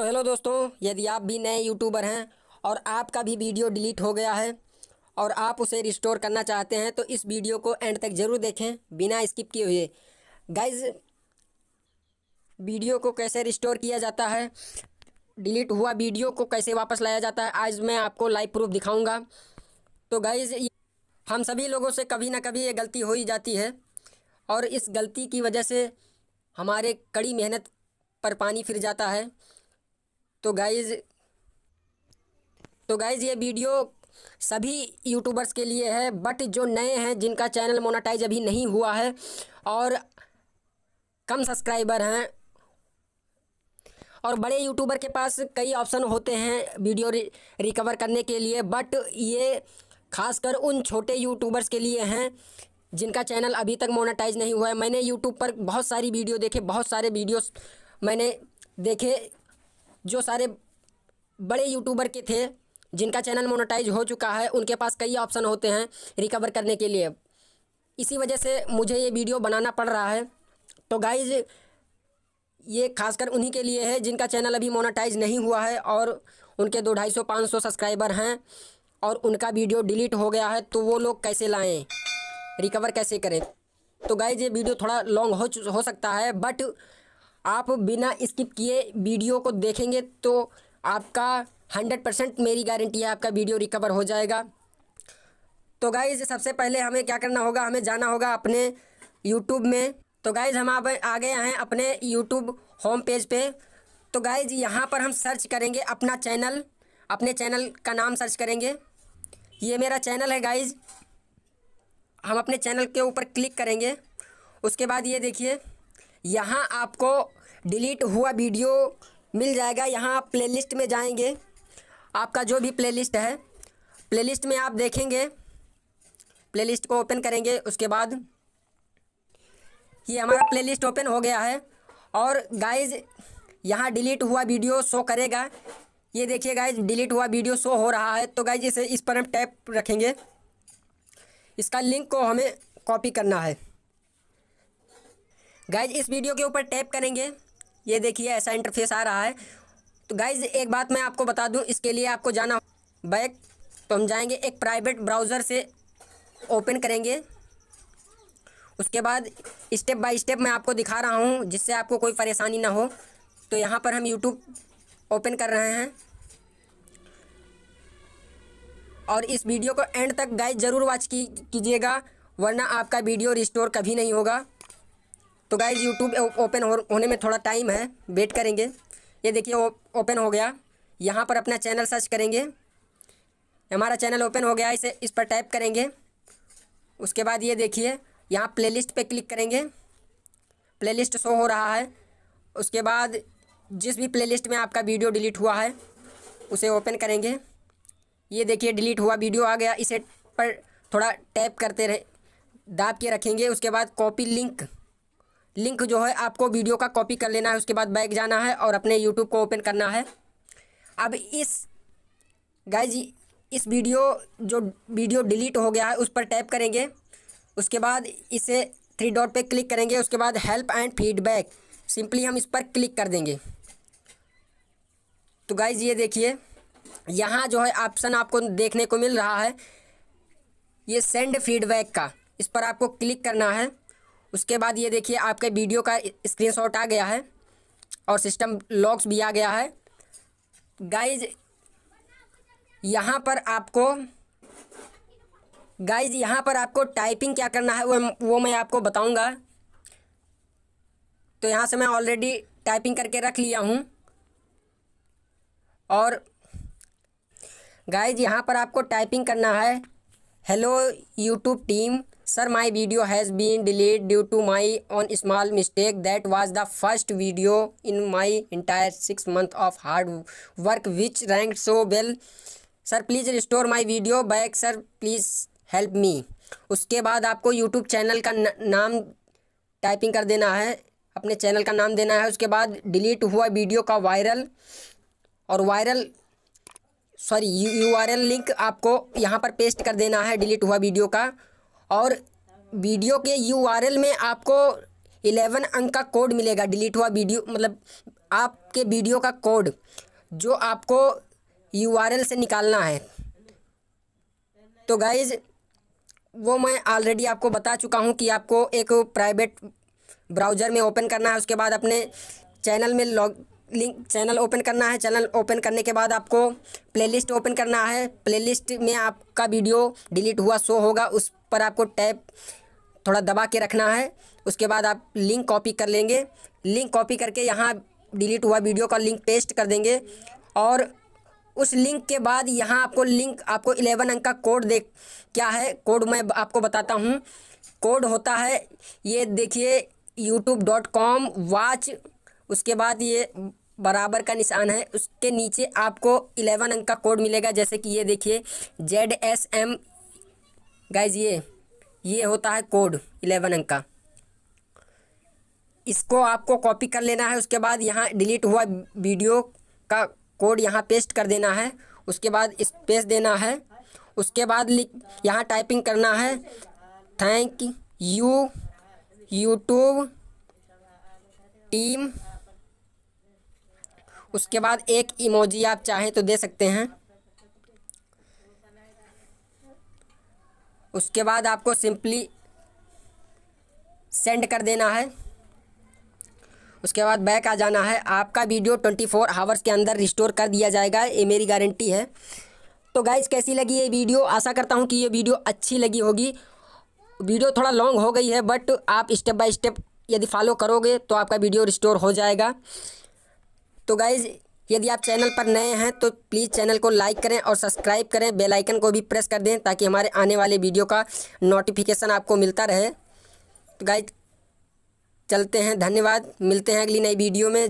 तो हेलो दोस्तों यदि आप भी नए यूट्यूबर हैं और आपका भी वीडियो डिलीट हो गया है और आप उसे रिस्टोर करना चाहते हैं तो इस वीडियो को एंड तक ज़रूर देखें बिना स्किप किए हुए गाइज वीडियो को कैसे रिस्टोर किया जाता है डिलीट हुआ वीडियो को कैसे वापस लाया जाता है आज मैं आपको लाइव प्रूफ दिखाऊँगा तो गाइज हम सभी लोगों से कभी ना कभी ये गलती हो ही जाती है और इस गलती की वजह से हमारे कड़ी मेहनत पर पानी फिर जाता है तो गाइज़ तो गाइज़ ये वीडियो सभी यूट्यूबर्स के लिए है बट जो नए हैं जिनका चैनल मोनाटाइज अभी नहीं हुआ है और कम सब्सक्राइबर हैं और बड़े यूट्यूबर के पास कई ऑप्शन होते हैं वीडियो रिकवर करने के लिए बट ये खासकर उन छोटे यूट्यूबर्स के लिए हैं जिनका चैनल अभी तक मोनाटाइज़ नहीं हुआ है मैंने यूट्यूब पर बहुत सारी वीडियो देखे बहुत सारे वीडियोस मैंने देखे जो सारे बड़े यूट्यूबर के थे जिनका चैनल मोनेटाइज हो चुका है उनके पास कई ऑप्शन होते हैं रिकवर करने के लिए इसी वजह से मुझे ये वीडियो बनाना पड़ रहा है तो गाइज ये खासकर उन्हीं के लिए है जिनका चैनल अभी मोनेटाइज नहीं हुआ है और उनके दो ढाई सौ पाँच सौ सब्सक्राइबर हैं और उनका वीडियो डिलीट हो गया है तो वो लोग कैसे लाएं रिकवर कैसे करें तो गाइज ये वीडियो थोड़ा लॉन्ग हो हो सकता है बट आप बिना स्किप किए वीडियो को देखेंगे तो आपका हंड्रेड परसेंट मेरी गारंटी है आपका वीडियो रिकवर हो जाएगा तो गाइज़ सबसे पहले हमें क्या करना होगा हमें जाना होगा अपने यूट्यूब में तो गाइज़ हम आप आ गए हैं अपने यूट्यूब होम पेज पे तो गाइज़ यहाँ पर हम सर्च करेंगे अपना चैनल अपने चैनल का नाम सर्च करेंगे ये मेरा चैनल है गाइज़ हम अपने चैनल के ऊपर क्लिक करेंगे उसके बाद ये देखिए यहाँ आपको डिलीट हुआ वीडियो मिल जाएगा यहाँ आप प्ले में जाएंगे आपका जो भी प्लेलिस्ट है प्लेलिस्ट में आप देखेंगे प्लेलिस्ट को ओपन करेंगे उसके बाद ये हमारा प्लेलिस्ट ओपन हो गया है और गाइज यहाँ डिलीट हुआ वीडियो शो करेगा ये देखिए गाइज डिलीट हुआ वीडियो शो हो रहा है तो गाइज इसे इस पर हम टैप रखेंगे इसका लिंक को हमें कॉपी करना है गाइज इस वीडियो के ऊपर टैप करेंगे ये देखिए ऐसा इंटरफेस आ रहा है तो गाइज एक बात मैं आपको बता दूं इसके लिए आपको जाना बैक तो हम जाएंगे एक प्राइवेट ब्राउज़र से ओपन करेंगे उसके बाद स्टेप बाय स्टेप मैं आपको दिखा रहा हूँ जिससे आपको कोई परेशानी ना हो तो यहाँ पर हम यूट्यूब ओपन कर रहे हैं और इस वीडियो को एंड तक गाइज ज़रूर वॉच की कीजिएगा वरना आपका वीडियो रिस्टोर कभी नहीं होगा तो गाइज यूट्यूब ओपन हो, होने में थोड़ा टाइम है वेट करेंगे ये देखिए ओपन हो गया यहाँ पर अपना चैनल सर्च करेंगे हमारा चैनल ओपन हो गया इसे इस पर टाइप करेंगे उसके बाद ये देखिए यहाँ प्लेलिस्ट पे क्लिक करेंगे प्लेलिस्ट शो हो रहा है उसके बाद जिस भी प्लेलिस्ट में आपका वीडियो डिलीट हुआ है उसे ओपन करेंगे ये देखिए डिलीट हुआ वीडियो आ गया इसे पर थोड़ा टैप करते रहे दाब के रखेंगे उसके बाद कॉपी लिंक लिंक जो है आपको वीडियो का कॉपी कर लेना है उसके बाद बैग जाना है और अपने यूट्यूब को ओपन करना है अब इस गाइज इस वीडियो जो वीडियो डिलीट हो गया है उस पर टैप करेंगे उसके बाद इसे थ्री डॉट पे क्लिक करेंगे उसके बाद हेल्प एंड फीडबैक सिंपली हम इस पर क्लिक कर देंगे तो गाइज ये देखिए यहाँ जो है ऑप्शन आपको देखने को मिल रहा है ये सेंड फीडबैक का इस पर आपको क्लिक करना है उसके बाद ये देखिए आपके वीडियो का स्क्रीनशॉट आ गया है और सिस्टम लॉक्स भी आ गया है गाइज यहाँ पर आपको गाइज यहाँ पर आपको टाइपिंग क्या करना है वो वो मैं आपको बताऊँगा तो यहाँ से मैं ऑलरेडी टाइपिंग करके रख लिया हूँ और गाइज यहाँ पर आपको टाइपिंग करना है hello YouTube team sir my video has been delete due to my own small mistake that was the first video in my entire six month of hard work which rank so well sir please restore my video back sir please help me उसके बाद आपको YouTube channel का नाम typing कर देना है अपने channel का नाम देना है उसके बाद डिलीट हुआ वीडियो का वायरल और viral sorry U R L link आपको यहाँ पर पेस्ट कर देना है डिलीट हुआ वीडियो का और वीडियो के यू आर एल में आपको एलेवन अंक का कोड मिलेगा डिलीट हुआ वीडियो मतलब आपके वीडियो का कोड जो आपको यू आर एल से निकालना है तो गाइज़ वो मैं ऑलरेडी आपको बता चुका हूँ कि आपको एक प्राइवेट ब्राउज़र में ओपन करना है उसके बाद अपने चैनल में लॉग लिंक चैनल ओपन करना है चैनल ओपन करने के बाद आपको प्लेलिस्ट ओपन करना है प्लेलिस्ट में आपका वीडियो डिलीट हुआ शो होगा उस पर आपको टैप थोड़ा दबा के रखना है उसके बाद आप लिंक कॉपी कर लेंगे लिंक कॉपी करके यहाँ डिलीट हुआ वीडियो का लिंक पेस्ट कर देंगे और उस लिंक के बाद यहाँ आपको लिंक आपको इलेवन अंक का कोड देख क्या है कोड मैं आपको बताता हूँ कोड होता है ये देखिए यूट्यूब डॉट कॉम वाच उसके बाद ये बराबर का निशान है उसके नीचे आपको इलेवन अंक का कोड मिलेगा जैसे कि ये देखिए जेड एस एम गाइज ये ये होता है कोड इलेवन अंक का इसको आपको कॉपी कर लेना है उसके बाद यहाँ डिलीट हुआ वीडियो का कोड यहाँ पेस्ट कर देना है उसके बाद स्पेस देना है उसके बाद लिख यहाँ टाइपिंग करना है थैंक यू यूट्यूब टीम उसके बाद एक इमोजी आप चाहें तो दे सकते हैं उसके बाद आपको सिंपली सेंड कर देना है उसके बाद बैक आ जाना है आपका वीडियो ट्वेंटी फोर आवर्स के अंदर रिस्टोर कर दिया जाएगा ये मेरी गारंटी है तो गाइज कैसी लगी ये वीडियो आशा करता हूँ कि ये वीडियो अच्छी लगी होगी वीडियो थोड़ा लॉन्ग हो गई है बट आप स्टेप बाय स्टेप यदि फॉलो करोगे तो आपका वीडियो रिस्टोर हो जाएगा तो गाइज़ यदि आप चैनल पर नए हैं तो प्लीज़ चैनल को लाइक करें और सब्सक्राइब करें बेल आइकन को भी प्रेस कर दें ताकि हमारे आने वाले वीडियो का नोटिफिकेशन आपको मिलता रहे तो गाइज चलते हैं धन्यवाद मिलते हैं अगली नई वीडियो में